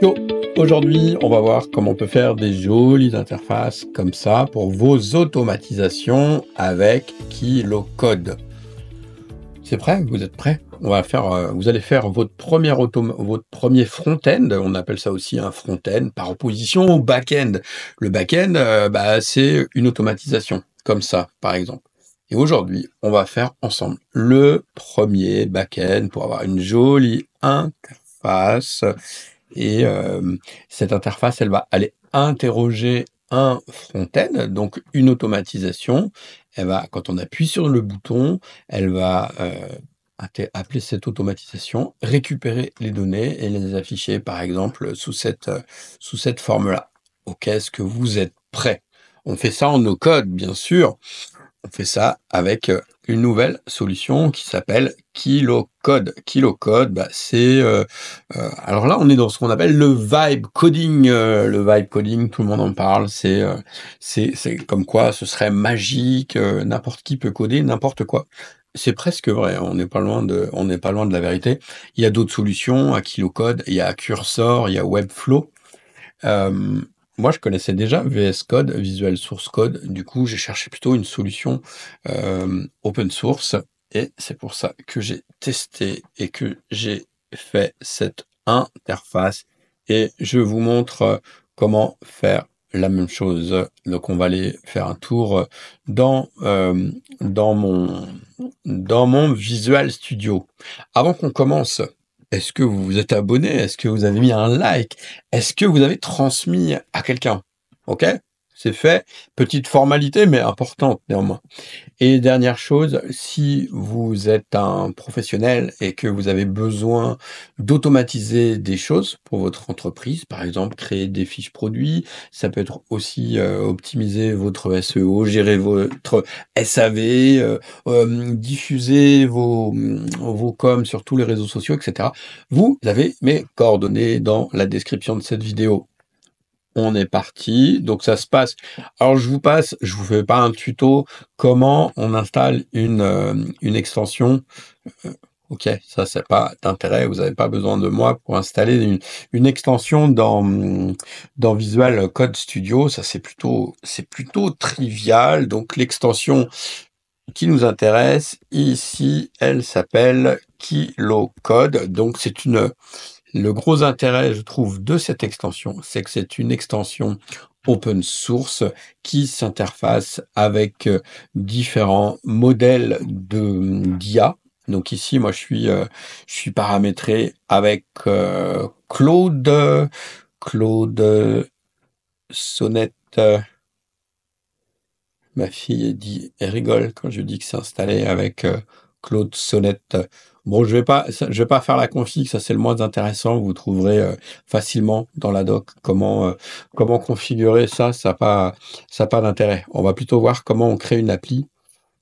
Yo, aujourd'hui, on va voir comment on peut faire des jolies interfaces comme ça pour vos automatisations avec Code. C'est prêt Vous êtes prêts on va faire, euh, vous allez faire votre premier, votre premier front-end, on appelle ça aussi un front-end, par opposition au back-end. Le back-end, euh, bah, c'est une automatisation, comme ça, par exemple. Et aujourd'hui, on va faire ensemble le premier back-end pour avoir une jolie interface et euh, cette interface, elle va aller interroger un front-end, donc une automatisation. Elle va, quand on appuie sur le bouton, elle va euh, appeler cette automatisation, récupérer les données et les afficher, par exemple, sous cette, euh, sous cette forme-là. Ok, est-ce que vous êtes prêt On fait ça en nos codes, bien sûr on fait ça avec euh, une nouvelle solution qui s'appelle KiloCode. KiloCode, bah, c'est euh, euh, alors là on est dans ce qu'on appelle le vibe coding. le vibe coding, tout le monde en parle. C'est c'est comme quoi ce serait magique. n'importe qui peut coder n'importe quoi. C'est presque vrai. On n'est pas loin de on n'est pas loin de la vérité. Il y a d'autres solutions à KiloCode. Il y a Cursor, il y a Webflow. Moi, je connaissais déjà VS Code, Visual Source Code. Du coup, j'ai cherché plutôt une solution euh, open source. Et c'est pour ça que j'ai testé et que j'ai fait cette interface. Et je vous montre euh, comment faire la même chose. Donc, on va aller faire un tour dans, euh, dans, mon, dans mon Visual Studio. Avant qu'on commence, est-ce que vous vous êtes abonné Est-ce que vous avez mis un like Est-ce que vous avez transmis à quelqu'un Ok c'est fait. Petite formalité, mais importante néanmoins. Et dernière chose, si vous êtes un professionnel et que vous avez besoin d'automatiser des choses pour votre entreprise, par exemple créer des fiches produits, ça peut être aussi euh, optimiser votre SEO, gérer votre SAV, euh, euh, diffuser vos, vos coms sur tous les réseaux sociaux, etc. Vous avez mes coordonnées dans la description de cette vidéo on est parti. Donc ça se passe. Alors je vous passe, je vous fais pas un tuto comment on installe une, euh, une extension. Euh, ok, ça c'est pas d'intérêt, vous n'avez pas besoin de moi pour installer une, extension dans, dans Visual Code Studio. Ça c'est plutôt c'est plutôt trivial. Donc l'extension qui nous intéresse ici, elle s'appelle code Donc c'est une le gros intérêt, je trouve, de cette extension, c'est que c'est une extension open source qui s'interface avec euh, différents modèles de euh, d'IA. Donc ici, moi, je suis, euh, je suis paramétré avec Claude, Claude Sonnette. Ma fille dit, elle rigole quand je dis que c'est installé avec Claude Sonnette Bon, je vais pas, je vais pas faire la config, ça c'est le moins intéressant. Vous trouverez euh, facilement dans la doc comment euh, comment configurer ça, ça n'a pas ça d'intérêt. On va plutôt voir comment on crée une appli.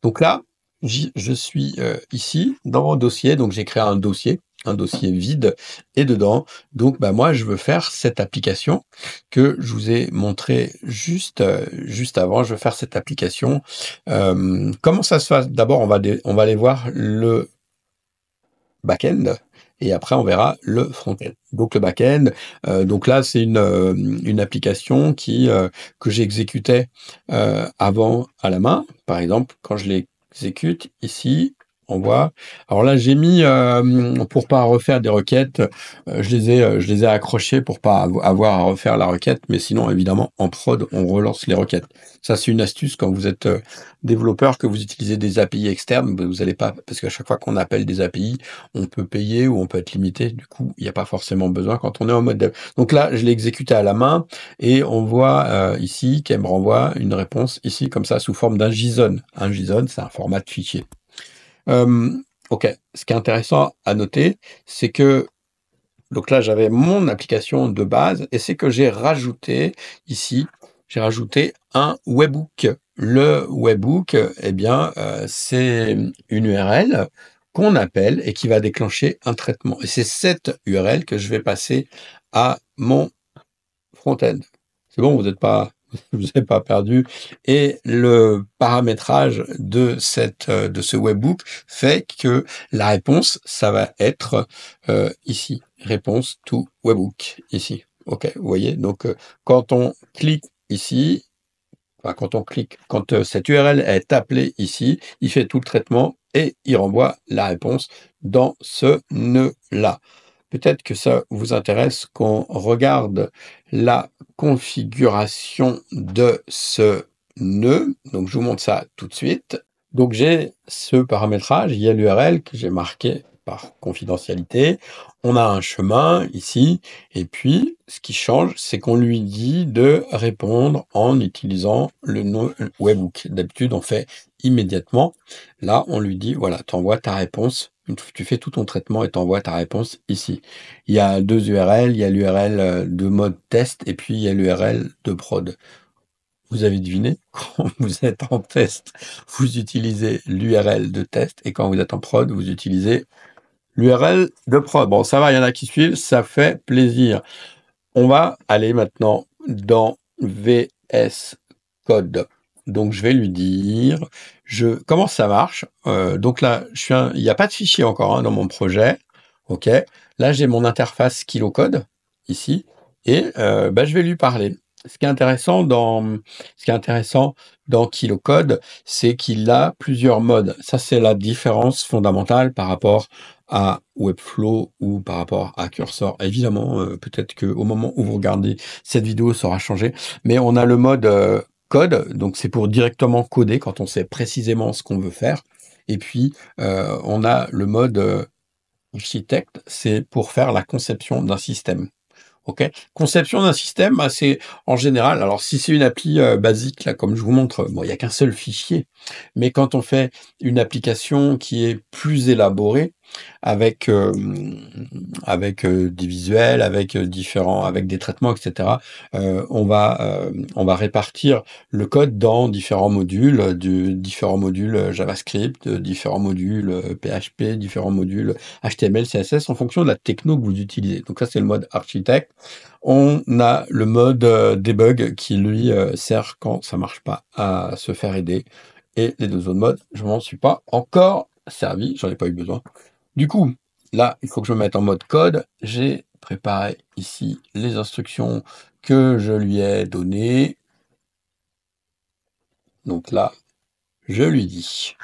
Donc là, je suis euh, ici dans mon dossier, donc j'ai créé un dossier, un dossier vide et dedans. Donc bah moi je veux faire cette application que je vous ai montré juste juste avant. Je veux faire cette application. comment ça se passe D'abord on va on va aller voir le back-end et après on verra le front-end. Donc le back-end, euh, donc là c'est une, euh, application qui euh, que j'exécutais avant à la main. Par exemple, quand je l'exécute ici, on voit. Alors là, j'ai mis pour euh, pour pas refaire des requêtes, euh, je les ai, euh, je les ai accrochés pour pas avoir à refaire la requête, mais sinon évidemment en prod, on relance les requêtes. Ça, c'est une astuce quand vous êtes développeur que vous utilisez des API externes, ben, vous n'allez pas parce qu'à chaque fois qu'on appelle des API, on peut payer ou on peut être limité. Du coup, il n'y a pas forcément besoin quand on est en mode dev. Donc là, je l'ai exécuté à la main et on voit ici qu'elle me renvoie une réponse ici comme ça sous forme d'un JSON. Un JSON, c'est un format de fichier. Euh, ok, ce qui est intéressant à noter, c'est que donc là, j'avais mon application de base et c'est que j'ai rajouté ici, j'ai rajouté un webbook. Le webbook, eh bien, euh, c'est une URL qu'on appelle et qui va déclencher un traitement. Et c'est cette URL que je vais passer à mon front-end. C'est bon, vous n'êtes pas je vous ai pas perdu. Et le paramétrage de cette euh, de ce webbook fait que la réponse, ça va être euh, ici, réponse to webbook ici. Ok, vous voyez. Donc euh, quand on clique ici, enfin, quand on clique, quand cette URL est appelée ici, il fait tout le traitement et il renvoie la réponse dans ce nœud là peut-être que ça vous intéresse qu'on regarde la configuration de ce nœud. Donc, je vous montre ça tout de suite. Donc, j'ai ce paramétrage. Il y a l'URL que j'ai marqué par confidentialité. On a un chemin ici. Et puis, ce qui change, c'est qu'on lui dit de répondre en utilisant le webhook. D'habitude, on fait immédiatement. Là, on lui dit, voilà, t'envoies ta réponse tu fais tout ton traitement et t'envoies ta réponse ici. Il y a deux URL, il y a l'URL euh, de mode test et puis il y a l'URL de prod. Vous avez deviné, quand vous êtes en test, vous utilisez l'URL de test et quand vous êtes en prod, vous utilisez l'URL de prod. Bon, ça va, il y en a qui suivent, ça fait plaisir. On va aller maintenant dans VS Code. Donc je vais lui dire, comment ça marche euh, Donc là, je suis il n'y a pas de fichier encore hein, dans mon projet. Ok. Là, j'ai mon interface KiloCode ici et euh, bah, je vais lui parler. Ce qui est intéressant dans ce qui est intéressant dans KiloCode, c'est qu'il a plusieurs modes. Ça, c'est la différence fondamentale par rapport à Webflow ou par rapport à Cursor. Évidemment, euh, peut-être que au moment où vous regardez cette vidéo, ça aura changé. Mais on a le mode code. Donc c'est pour directement coder quand on sait précisément ce qu'on veut faire. Et puis euh, on a le mode euh, architecte, c'est pour faire la conception d'un système. Conception d'un système, bah, c'est en général, alors si c'est une appli euh, basique, là, comme je vous montre, bon, il n'y a qu'un seul fichier, mais quand on fait une application qui est plus élaborée, avec euh, avec euh, des visuels, avec euh, différents, avec des traitements, etc. on va on va répartir le code dans différents modules, différents modules JavaScript, différents modules PHP, différents modules HTML, CSS en fonction de la techno que vous utilisez. Donc ça c'est le mode architecte. On a le mode debug qui lui sert quand ça marche pas à se faire aider. Et les deux autres modes, je m'en suis pas encore servi, j'en ai pas eu besoin. Du coup, là, il faut que je me mette en mode code. J'ai préparé ici les instructions que je lui ai données. Donc là, je lui dis.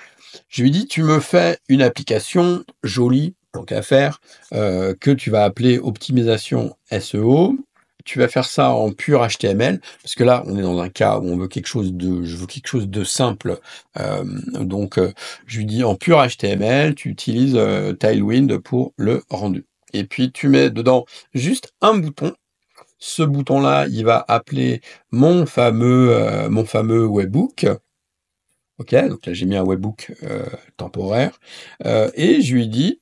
Je lui dis, tu me fais une application jolie, donc à faire, euh, que tu vas appeler optimisation SEO tu vas faire ça en pur HTML, parce que là, on est dans un cas où on veut quelque chose de, je quelque chose de simple. Euh, donc, euh, je lui dis en pur HTML, tu utilises euh, Tailwind pour le rendu. Et puis, tu mets dedans juste un bouton. Ce bouton-là, il va appeler mon fameux, mon fameux webbook. Ok, donc là j'ai mis un webbook temporaire et je lui dis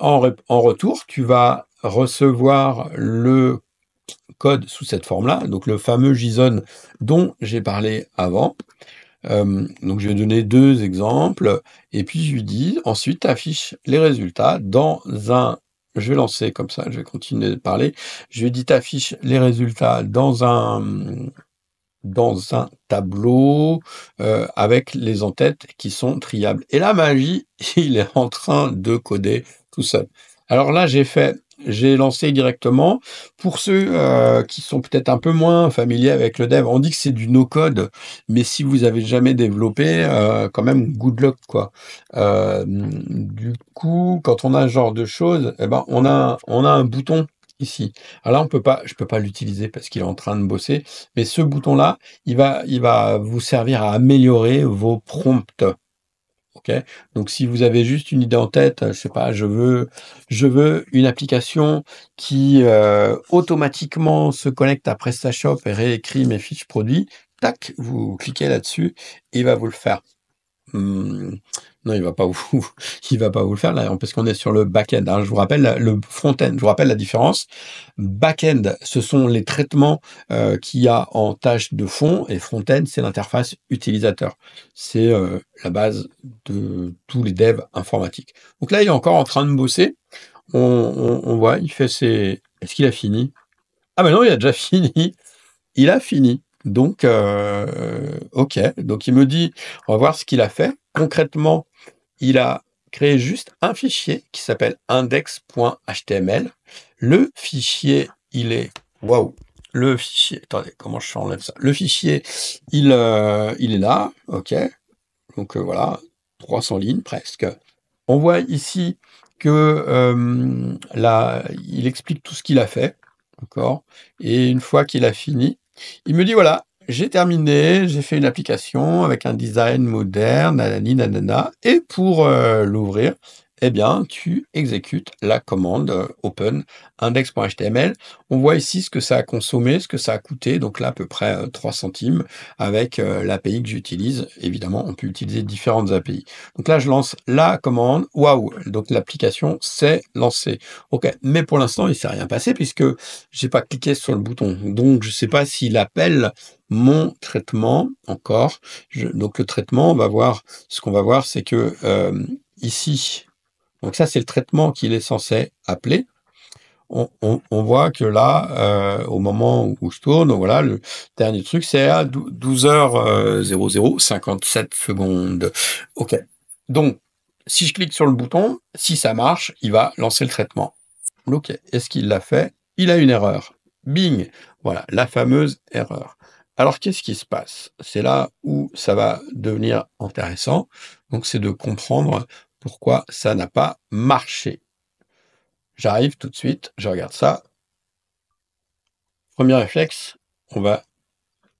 en, en retour, tu vas recevoir le code sous cette forme-là, donc le fameux JSON dont j'ai parlé avant. Euh, donc je vais donner deux exemples et puis je lui dis ensuite affiche les résultats dans un je vais lancer comme ça, je vais continuer de parler. Je lui dis affiche les résultats dans un dans un tableau euh, avec les entêtes qui sont triables. Et la magie, il est en train de coder tout seul. Alors là, j'ai fait j'ai lancé directement. Pour ceux euh, qui sont peut-être un peu moins familiers avec le dev, on dit que c'est du no-code, mais si vous avez jamais développé, euh, quand même, good luck quoi. Euh, du coup, quand on a ce genre de choses, eh ben on a on a un bouton ici. Alors là, on peut pas, je peux pas l'utiliser parce qu'il est en train de bosser, mais ce bouton là, il va il va vous servir à améliorer vos prompts. Donc si vous avez juste une idée en tête, euh, je sais pas, je veux, je veux une application qui euh, automatiquement se connecte à PrestaShop et réécrit mes fiches produits, tac, vous cliquez là-dessus et il va vous le faire. Hum. Non, il va pas il va pas vous le faire là, parce qu'on est sur le back-end. Hein. Je vous rappelle le front-end. Je vous rappelle la différence. Back-end, ce sont les traitements euh, qu'il y a en tâche de fond, et front-end, c'est l'interface utilisateur. C'est euh, la base de tous les devs informatiques. Donc là, il est encore en train de bosser. On, on voit, il fait ses. Est-ce qu'il a fini Ah ben non, il a déjà fini. Il a fini. Donc, euh, ok. Donc, il me dit, on va voir ce qu'il a fait. Concrètement, il a créé juste un fichier qui s'appelle index.html. Le fichier, il est, waouh, le fichier, attendez, comment je enlève ça Le fichier, il, euh, il est là, ok. Donc euh, voilà, 300 lignes presque. On voit ici que là, il explique tout ce qu'il a fait, d'accord. Et une fois qu'il a fini, il me dit voilà, j'ai terminé, j'ai fait une application avec un design moderne, nanani, nanana. Et pour euh, l'ouvrir, eh bien, tu exécutes la commande euh, open index.html. On voit ici ce que ça a consommé, ce que ça a coûté, donc là à peu près 3 euh, centimes avec euh, l'API que j'utilise. Évidemment, on peut utiliser différentes API. Donc là, je lance la commande. Waouh Donc l'application s'est lancée. OK, mais pour l'instant, il ne s'est rien passé puisque je n'ai pas cliqué sur le bouton. Donc je ne sais pas s'il appelle mon traitement encore. donc le traitement, on va voir, ce qu'on va voir, c'est que ici, donc ça, c'est le traitement qu'il est censé appeler. On, voit que là, euh, au moment où, je tourne, voilà, le dernier truc, c'est à 12h00, 57 euh, secondes. OK. Donc, si je clique sur le bouton, si ça marche, il va lancer le traitement. OK. Est-ce qu'il l'a fait Il a une erreur. Bing Voilà, la fameuse erreur. Alors, qu'est-ce qui se passe C'est là où ça va devenir intéressant. Donc, c'est de comprendre pourquoi ça n'a pas marché. J'arrive tout de suite, je regarde ça. Premier réflexe, on va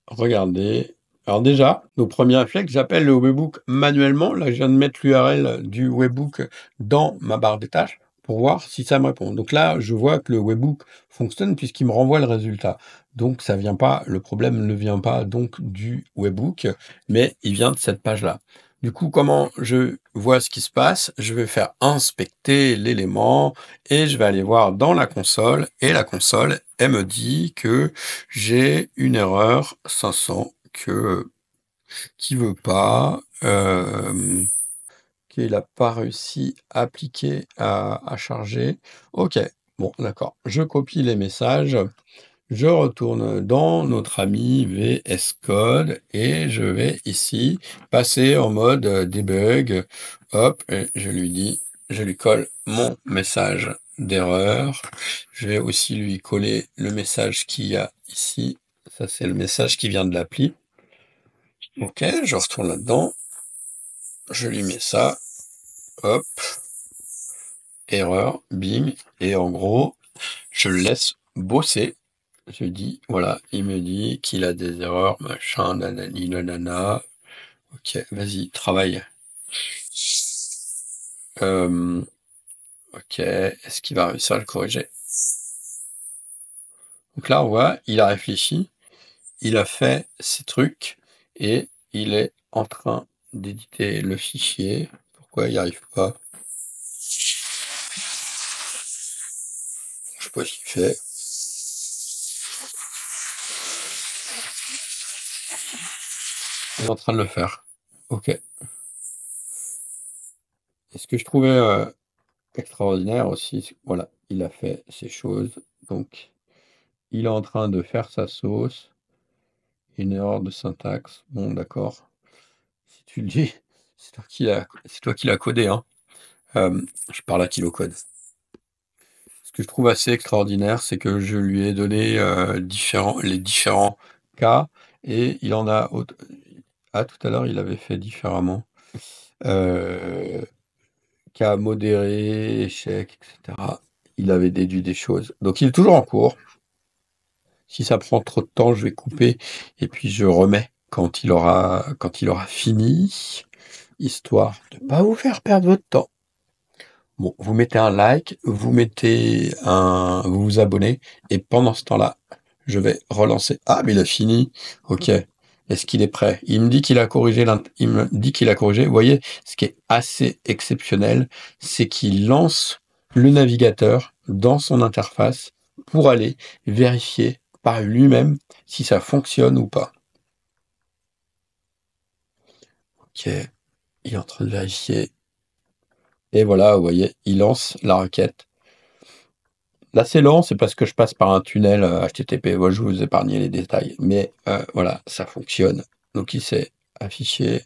regarder. Alors déjà, nos premiers réflexes, j'appelle le webbook manuellement. Là, je viens de mettre l'URL du webbook dans ma barre des tâches pour voir si ça me répond. Donc là, je vois que le webbook fonctionne puisqu'il me renvoie le résultat. Donc ça vient pas, le problème ne vient pas donc du webbook, mais il vient de cette page-là. Du coup, comment je vois ce qui se passe Je vais faire inspecter l'élément et je vais aller voir dans la console et la console, elle me dit que j'ai une erreur 500 que qui veut pas, euh, qu'il n'a pas réussi à appliquer, à charger. Ok, bon, d'accord. Je copie les messages je retourne dans notre ami VS Code et je vais ici passer en mode euh, debug. Hop, et je lui dis, je lui colle mon message d'erreur. Je vais aussi lui coller le message qu'il y a ici. Ça, c'est le message qui vient de l'appli. Ok, je retourne là-dedans. Je lui mets ça. Hop. Erreur. Bing. Et en gros, je le laisse bosser je dis, voilà, il me dit qu'il a des erreurs, machin, nanani, nanana. Ok, vas-y, travaille. Euh, ok, est-ce qu'il va réussir à le corriger Donc là, on voit, il a réfléchi, il a fait ses trucs et il est en train d'éditer le fichier. Pourquoi il n'y arrive pas Je ne sais pas ce qu'il fait. est en train de le faire. Ok. ce que je trouvais euh, extraordinaire aussi, voilà, il a fait ces choses. Donc, il est en train de faire sa sauce. Une erreur de syntaxe. Bon, d'accord. Si tu le dis, c'est toi qui l'as, codé. Hein. Euh, je parle à qui le code. Ce que je trouve assez extraordinaire, c'est que je lui ai donné euh, différents, les différents cas et il en a ah, tout à l'heure, il avait fait différemment. Euh, cas modéré, échec, etc. Il avait déduit des choses. Donc il est toujours en cours. Si ça prend trop de temps, je vais couper et puis je remets quand il aura quand il aura fini, histoire de pas vous faire perdre votre temps. Bon, vous mettez un like, vous mettez un vous vous abonnez et pendant ce temps-là, je vais relancer. Ah, mais il a fini. OK. Est-ce qu'il est prêt Il me dit qu'il a corrigé. Il me dit qu'il a corrigé. Vous voyez, ce qui est assez exceptionnel, c'est qu'il lance le navigateur dans son interface pour aller vérifier par lui-même si ça fonctionne ou pas. Ok, il est en train de vérifier. Et voilà, vous voyez, il lance la requête Là, c'est lent, c'est parce que je passe par un tunnel HTTP. Euh, voilà, je vous épargner les détails. Mais euh, voilà, ça fonctionne. Donc, il s'est affiché.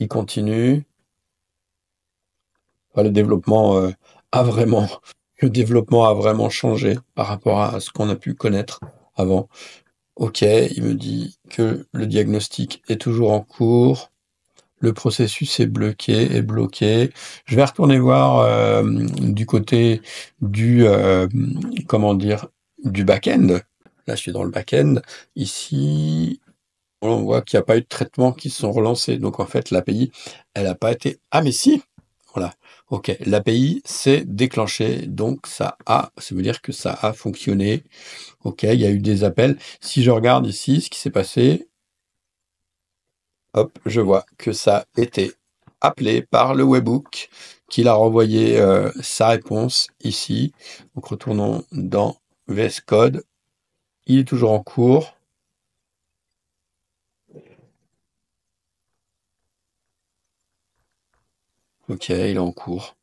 Il continue. le développement euh, a vraiment, le développement a vraiment changé par rapport à ce qu'on a pu connaître avant. Ok, il me dit que le diagnostic est toujours en cours le processus est bloqué, est bloqué. Je vais retourner voir euh, du côté du euh, comment dire du back-end. Là, je suis dans le back-end. Ici, on voit qu'il n'y a pas eu de traitement qui se sont relancés. Donc en fait, l'API, elle n'a pas été. Ah mais si, voilà. Ok, l'API s'est déclenchée, donc ça a, ça veut dire que ça a fonctionné. Ok, il y a eu des appels. Si je regarde ici, ce qui s'est passé, Hop, je vois que ça a été appelé par le webbook, qu'il a renvoyé euh, sa réponse ici. Donc retournons dans VS Code. Il est toujours en cours. Ok, il est en cours.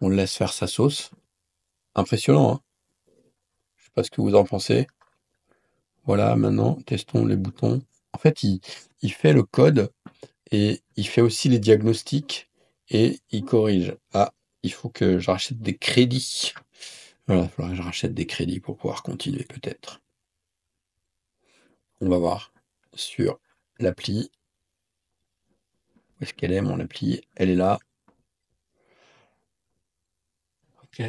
On le laisse faire sa sauce. Impressionnant, hein Je sais pas ce que vous en pensez. Voilà, maintenant, testons les boutons en fait, il, fait le code et il fait aussi les diagnostics et il corrige. Ah, il faut que je rachète des crédits. Voilà, il faudra que je rachète des crédits pour pouvoir continuer peut-être. On va voir sur l'appli. Où est-ce qu'elle est, mon appli Elle est là. Ok.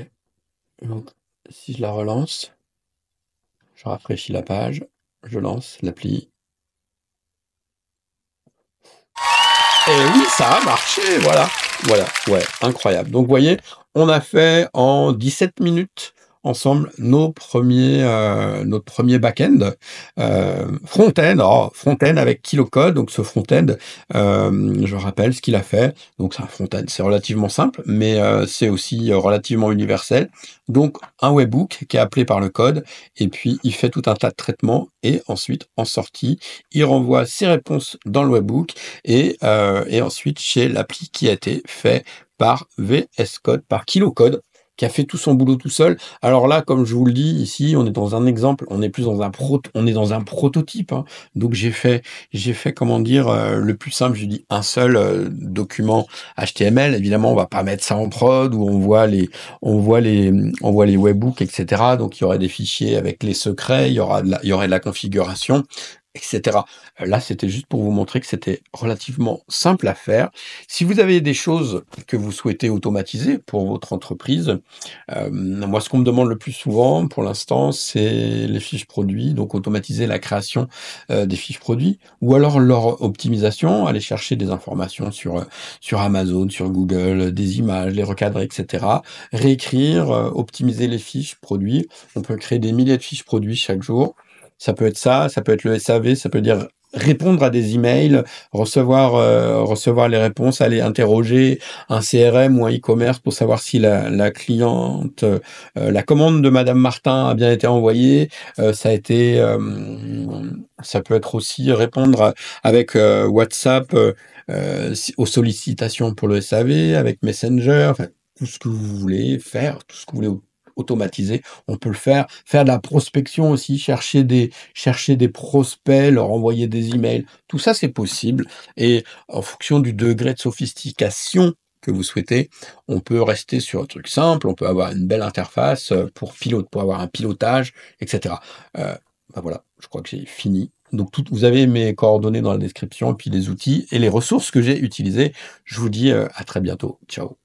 Donc, si je la relance, je rafraîchis la page, je lance l'appli. Et oui, ça a marché, voilà. Voilà, ouais, incroyable. Donc, vous voyez, on a fait en 17 minutes ensemble nos premiers, euh, notre premier back-end euh, front-end. front-end avec KiloCode, donc ce front-end, euh, je rappelle ce qu'il a fait. Donc, c'est un front-end, c'est relativement simple, mais c'est aussi relativement universel. Donc, un webbook qui est appelé par le code, et puis il fait tout un tas de traitements, et ensuite, en sortie, il renvoie ses réponses dans le webbook et, et ensuite chez l'appli qui a été fait par VS Code, par KiloCode qui a fait tout son boulot tout seul. Alors là, comme je vous le dis, ici, on est dans un exemple, on est plus dans un pro on est dans un prototype. Hein. Donc j'ai fait, j'ai fait comment dire, euh, le plus simple, je dis un seul euh, document HTML. Évidemment, on va pas mettre ça en prod où on voit les, on voit les, on voit les webbooks, etc. Donc il y aurait des fichiers avec les secrets, il y aura il y aurait de la configuration etc. Euh, là, c'était juste pour vous montrer que c'était relativement simple à faire. Si vous avez des choses que vous souhaitez automatiser pour votre entreprise, euh, moi, ce qu'on me demande le plus souvent pour l'instant, c'est les fiches produits, donc automatiser la création euh, des fiches produits, ou alors leur optimisation, aller chercher des informations sur, sur Amazon, sur Google, des images, les recadrer, etc. Réécrire, optimiser les fiches produits. On peut créer des milliers de fiches produits chaque jour. Ça peut être ça, ça peut être le SAV, ça peut dire répondre à des emails, recevoir euh, recevoir les réponses, aller interroger un CRM ou un e-commerce pour savoir si la, cliente, euh, la commande de Madame Martin a bien été envoyée. Euh, ça a été, ça peut être aussi répondre avec WhatsApp aux sollicitations pour le SAV, avec Messenger, tout ce que vous voulez faire, tout ce que vous voulez automatisé. On peut le faire, faire de la prospection aussi, chercher des, chercher des prospects, leur envoyer des emails. Tout ça, c'est possible. Et en fonction du degré de sophistication que vous souhaitez. On peut rester sur un truc simple, on peut avoir une belle interface euh, pour pilote, pour avoir un pilotage, etc. Euh, ben voilà, je crois que j'ai fini. Donc vous avez mes coordonnées dans la description, puis les outils et les ressources que j'ai utilisées. Je vous dis euh, à très bientôt. Ciao.